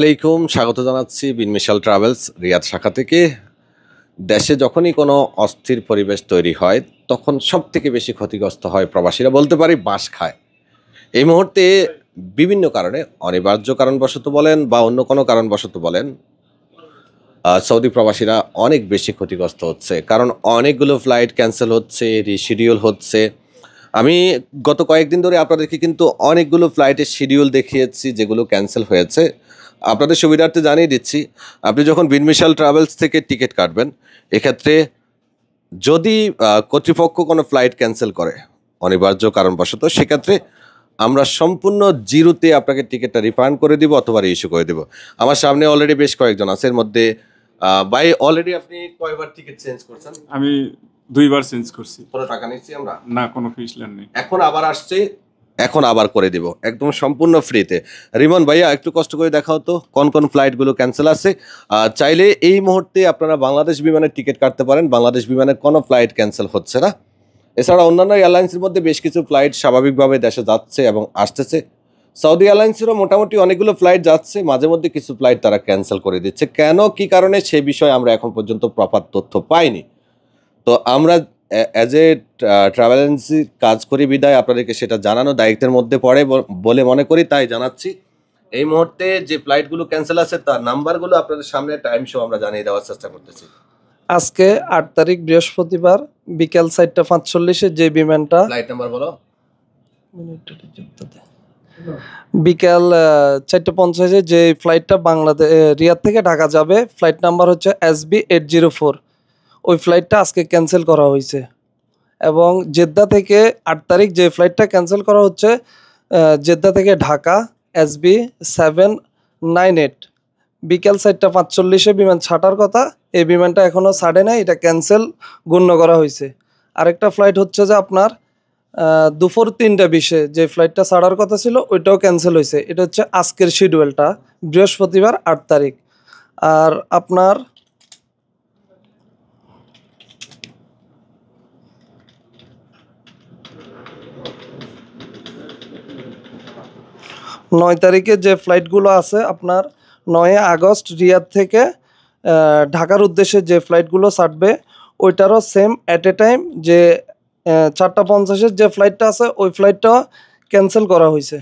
আলাইকুম স্বাগত জানাচ্ছি বিনমিশাল ট্রাভেলস রিয়াদ শাখা থেকে দেশে যখনই কোনো অস্থির পরিবেশ তৈরি হয় তখন সব থেকে বেশি ক্ষতিগ্রস্ত হয় প্রবাসীরা বলতে পারি বাস খায় এই মুহূর্তে বিভিন্ন কারণে অনিবার্য কারণবশত বলেন বা অন্য কোনো কারণবশত বলেন সৌদি প্রবাসীরা অনেক বেশি ক্ষতিগ্রস্ত হচ্ছে কারণ অনেকগুলো ফ্লাইট ক্যান্সেল হচ্ছে রিশিডিউল হচ্ছে আমি গত কয়েকদিন ধরে আপনাদেরকে কিন্তু অনেকগুলো ফ্লাইটের শিডিউল দেখিয়েছি যেগুলো ক্যান্সেল হয়েছে আপনাদের সুবিধার্থে জানিয়ে দিচ্ছি আপনি যখন বিনমিশাল ট্রাভেলস থেকে টিকিট কাটবেন এক্ষেত্রে যদি কর্তৃপক্ষ কোনো ফ্লাইট ক্যান্সেল করে অনিবার্য কারণবশত সেক্ষেত্রে আমরা সম্পূর্ণ জিরোতে আপনাকে টিকিটটা রিফান্ড করে দিব অথবা ইস্যু করে দেবো আমার সামনে অলরেডি বেশ কয়েকজন আছে এর মধ্যে ভাই অলরেডি আপনি কয়বার টিকিট চেঞ্জ করছেন আমি দুইবার চেঞ্জ করছি কোনো টাকা নিচ্ছি আমরা না কোনো ফিস নেই এখন আবার আসছে এখন আবার করে দিব একদম সম্পূর্ণ ফ্রিতে রিমন ভাইয়া একটু কষ্ট করে দেখাও তো কোন কোন ফ্লাইটগুলো ক্যান্সেল আছে চাইলে এই মুহূর্তে আপনারা বাংলাদেশ বিমানের টিকিট কাটতে পারেন বাংলাদেশ বিমানের কোনো ফ্লাইট ক্যান্সেল হচ্ছে না এছাড়া অন্যান্য এয়ারলাইন্সের মধ্যে বেশ কিছু ফ্লাইট স্বাভাবিকভাবে দেশে যাচ্ছে এবং আসতেছে সৌদি এয়ারলাইন্সেরও মোটামুটি অনেকগুলো ফ্লাইট যাচ্ছে মাঝে মধ্যে কিছু ফ্লাইট তারা ক্যান্সেল করে দিচ্ছে কেন কি কারণে সে বিষয়ে আমরা এখন পর্যন্ত প্রপার তথ্য পাইনি তো আমরা অ্যাজ এ ট্রাভেল এজেন্সি কাজ করি বিদায় আপনাদেরকে সেটা জানানো দায়িত্বের মধ্যে পড়ে বলে মনে করি তাই জানাচ্ছি এই মুহূর্তে যে ফ্লাইটগুলো ক্যান্সেল আছে তার নাম্বারগুলো আপনাদের সামনে টাইম শো আমরা জানিয়ে দেওয়ার চেষ্টা করতেছি আজকে আট তারিখ বৃহস্পতিবার বিকেল চারটা পাঁচচল্লিশে যে বিমানটা ফ্লাইট নাম্বার বলো বিকেল চারটে পঞ্চাশে যে ফ্লাইটটা বাংলাদেশ রিয়াদ থেকে ঢাকা যাবে ফ্লাইট নাম্বার হচ্ছে S B eight zero four ওই ফ্লাইটটা আজকে ক্যান্সেল করা হয়েছে এবং জেদ্দা থেকে আট তারিখ যে ফ্লাইটটা ক্যান্সেল করা হচ্ছে জেদ্দা থেকে Dhaka S B seven nine eight বিকেল সাইডটা পাঁচচল্লিশে বিমান ছাটার কথা এই বিমানটা এখনও ছাড়ে নাই এটা ক্যান্সেল গণ্য করা হয়েছে আরেকটা ফ্লাইট হচ্ছে যে আপনার দুপুর তিনটা বিশে যে ফ্লাইটটা ছাড়ার কথা ছিল ওইটাও ক্যান্সেল হয়েছে এটা হচ্ছে আজকের শিডিউলটা বৃহস্পতিবার আট তারিখ আর আপনার নয় তারিখে যে ফ্লাইটগুলো আছে আপনার নয় আগস্ট রিয়াদ থেকে ঢাকার উদ্দেশ্যে যে ফ্লাইটগুলো ছাড়বে ওইটারও সেম অ্যাট এ টাইম যে চারটা পঞ্চাশের যে ফ্লাইটটা আছে ওই ফ্লাইটটা ক্যান্সেল করা হয়েছে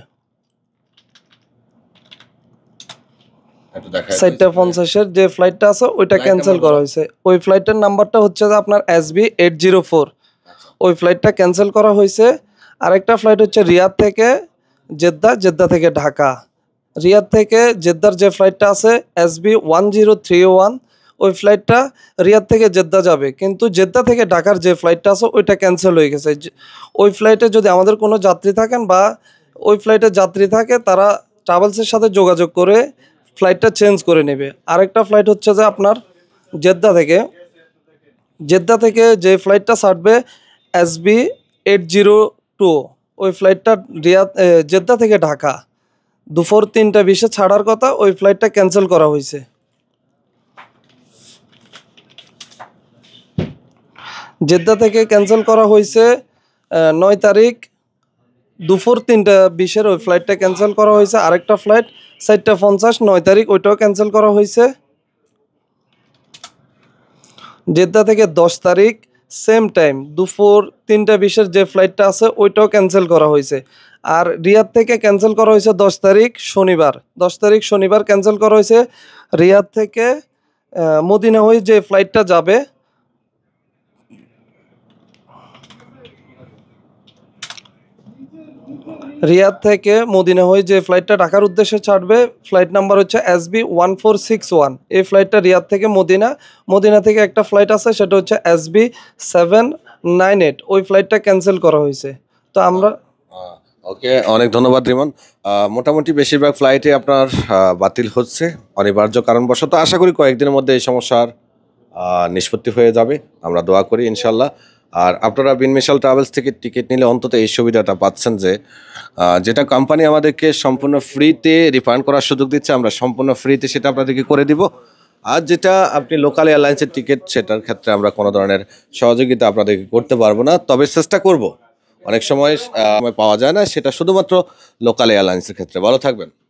চারটা পঞ্চাশের যে ফ্লাইটটা আছে ওইটা ক্যান্সেল করা হয়েছে ওই ফ্লাইটের নাম্বারটা হচ্ছে যে আপনার S B eight zero four ওই ফ্লাইটটা ক্যান্সেল করা হয়েছে আরেকটা ফ্লাইট হচ্ছে রিয়াদ থেকে জেদ্দা জেদ্দা থেকে ঢাকা রিয়াদ থেকে জেদ্দার যে ফ্লাইটটা আছে S B one zero three one ওই ফ্লাইটটা রিয়াদ থেকে জেদ্দা যাবে কিন্তু জেদ্দা থেকে ঢাকার যে ফ্লাইটটা আছে ওইটা ক্যান্সেল হয়ে গেছে ওই ফ্লাইটে যদি আমাদের কোনো যাত্রী থাকেন বা ওই ফ্লাইটে যাত্রী থাকে তারা ট্রাভেলসের সাথে যোগাযোগ করে ফ্লাইটটা চেঞ্জ করে নেবে আরেকটা ফ্লাইট হচ্ছে যে আপনার জেদ্দা থেকে জেদ্দা থেকে যে ফ্লাইটটা ছাড়বে এসবি এইট জিরো টু ওই ফ্লাইটটা রিয়া জেদ্দা থেকে ঢাকা দুপুর তিনটা বিশে ছাড়ার কথা ওই ফ্লাইটটা ক্যান্সেল করা হয়েছে জেদ্দা থেকে ক্যান্সেল করা হয়েছে নয় তারিখ দুপুর তিনটা বিশের ওই ফ্লাইটটা ক্যান্সেল করা হয়েছে আরেকটা ফ্লাইট চারটা পঞ্চাশ নয় তারিখ ওইটাও ক্যান্সেল করা হয়েছে জেদ্দা থেকে দশ তারিখ সেম টাইম দুপুর তিনটা বিশের যে ফ্লাইটটা আছে ওইটাও ক্যান্সেল করা হয়েছে আর রিয়াদ থেকে ক্যান্সেল করা হয়েছে দশ তারিখ শনিবার দশ তারিখ শনিবার ক্যান্সেল করা হয়েছে রিয়াদ থেকে মদিনা হয়ে যে ফ্লাইটটা যাবে রিয়াদ থেকে মদিনা হয়ে যে ফ্লাইটটা ঢাকার উদ্দেশ্যে ছাড়বে ফ্লাইট নাম্বার হচ্ছে S B one four six one এই ফ্লাইটটা রিয়াদ থেকে মদিনা মদিনা থেকে একটা ফ্লাইট আছে সেটা হচ্ছে S B seven nine eight ওই ফ্লাইটটা ক্যান্সেল করা হয়েছে তো আমরা ওকে অনেক ধন্যবাদ রিমন মোটামুটি বেশিরভাগ ফ্লাইটে আপনার বাতিল হচ্ছে অনিবার্য কারণবশত আশা করি কয়েকদিনের মধ্যে এই সমস্যার নিষ্পত্তি হয়ে যাবে আমরা দোয়া করি ইনশাল্লাহ আর আপনারা বিনমিশাল ট্রাভেলস থেকে টিকিট নিলে অন্তত এই সুবিধাটা পাচ্ছেন যে যেটা কোম্পানি আমাদেরকে সম্পূর্ণ ফ্রিতে রিফান্ড করার সুযোগ দিচ্ছে আমরা সম্পূর্ণ ফ্রিতে সেটা আপনাদেরকে করে দিব আর যেটা আপনি লোকাল এয়ারলাইন্সের টিকিট সেটার ক্ষেত্রে আমরা কোনো ধরনের সহযোগিতা আপনাদেরকে করতে পারবো না তবে চেষ্টা করব অনেক সময় পাওয়া যায় না সেটা শুধুমাত্র লোকাল এয়ারলাইন্সের ক্ষেত্রে ভালো থাকবেন